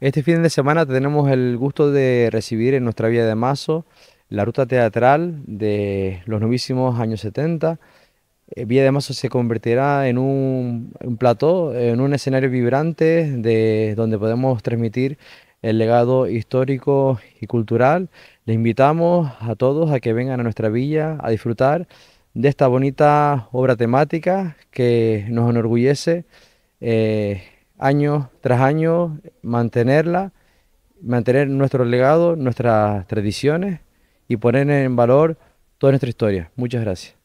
Este fin de semana tenemos el gusto de recibir en nuestra vía de Mazo la ruta teatral de los novísimos años 70. Eh, vía de Mazo se convertirá en un, un plató, en un escenario vibrante de, donde podemos transmitir el legado histórico y cultural. Les invitamos a todos a que vengan a nuestra villa a disfrutar de esta bonita obra temática que nos enorgullece. Eh, año tras año mantenerla, mantener nuestro legado, nuestras tradiciones y poner en valor toda nuestra historia. Muchas gracias.